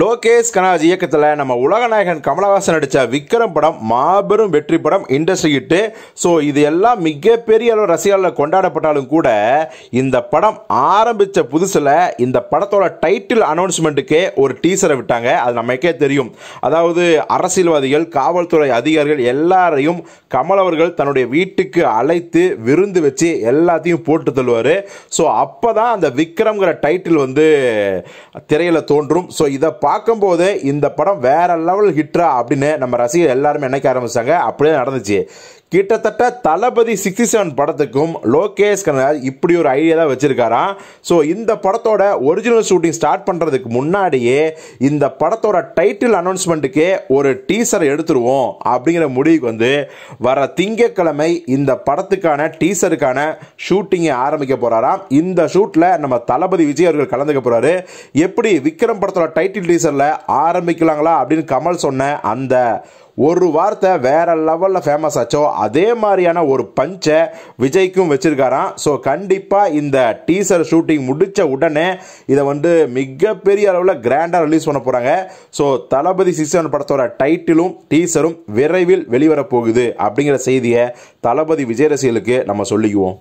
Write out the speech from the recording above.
Lokesh ganache இயக்கத்தில் நம்ம உலகநாயகன் கமலஹாசன் நடித்த விக்ரம் படம் மாபெரும் வெற்றி படம் இண்டஸ்ட்ரி ஹிட்டு ஸோ இது எல்லாம் மிகப்பெரிய அளவு ரசிகர்களில் கொண்டாடப்பட்டாலும் கூட இந்த படம் ஆரம்பித்த புதுசில் இந்த படத்தோட டைட்டில் அனௌன்ஸ்மெண்ட்டுக்கே ஒரு டீசரை விட்டாங்க அது நமக்கே தெரியும் அதாவது அரசியல்வாதிகள் காவல்துறை அதிகாரிகள் எல்லாரையும் கமல் அவர்கள் தன்னுடைய வீட்டுக்கு அழைத்து விருந்து வச்சு எல்லாத்தையும் போட்டு தள்ளுவார் ஸோ அப்போ தான் அந்த விக்ரம்ங்கிற டைட்டில் வந்து திரையில் தோன்றும் ஸோ இதை பார்க்கும்போது இந்த படம் வேற லெவல் ஹிட்ரா அப்படின்னு நம்ம ரசிகர் எல்லாருமே நினைக்க ஆரம்பிச்சாங்க அப்படியே நடந்துச்சு கிட்டத்தட்ட தளபதி சிக்ஸ்டி செவன் படத்துக்கும் லோகேஷ் கனராஜ் இப்படி ஒரு ஐடியா தான் வச்சுருக்காராம் ஸோ இந்த படத்தோட ஒரிஜினல் ஷூட்டிங் ஸ்டார்ட் பண்ணுறதுக்கு முன்னாடியே இந்த படத்தோட டைட்டில் அனௌன்ஸ்மெண்ட்டுக்கே ஒரு டீசரை எடுத்துருவோம் அப்படிங்கிற முடிவுக்கு வந்து வர திங்கக்கிழமை இந்த படத்துக்கான டீசருக்கான ஷூட்டிங்கை ஆரம்பிக்க போகிறாராம் இந்த ஷூட்டில் நம்ம தளபதி விஜய் அவர்கள் கலந்துக்க போகிறாரு எப்படி விக்ரம் படத்தோட டைட்டில் டீசரில் ஆரம்பிக்கலாங்களா அப்படின்னு கமல் சொன்ன அந்த ஒரு வார்த்தை வேற லெவலில் ஃபேமஸ் ஆச்சோ அதே மாதிரியான ஒரு பஞ்சை விஜய்க்கும் வச்சிருக்காராம் ஸோ கண்டிப்பாக இந்த டீசர் ஷூட்டிங் முடித்த உடனே இதை வந்து மிகப்பெரிய அளவில் கிராண்டாக ரிலீஸ் பண்ண போகிறாங்க ஸோ தளபதி சிக்ஸ்டன் படத்தோட டைட்டிலும் டீசரும் விரைவில் வெளிவரப்போகுது அப்படிங்கிற செய்தியை தளபதி விஜய் ரசிகளுக்கு நம்ம சொல்லிக்குவோம்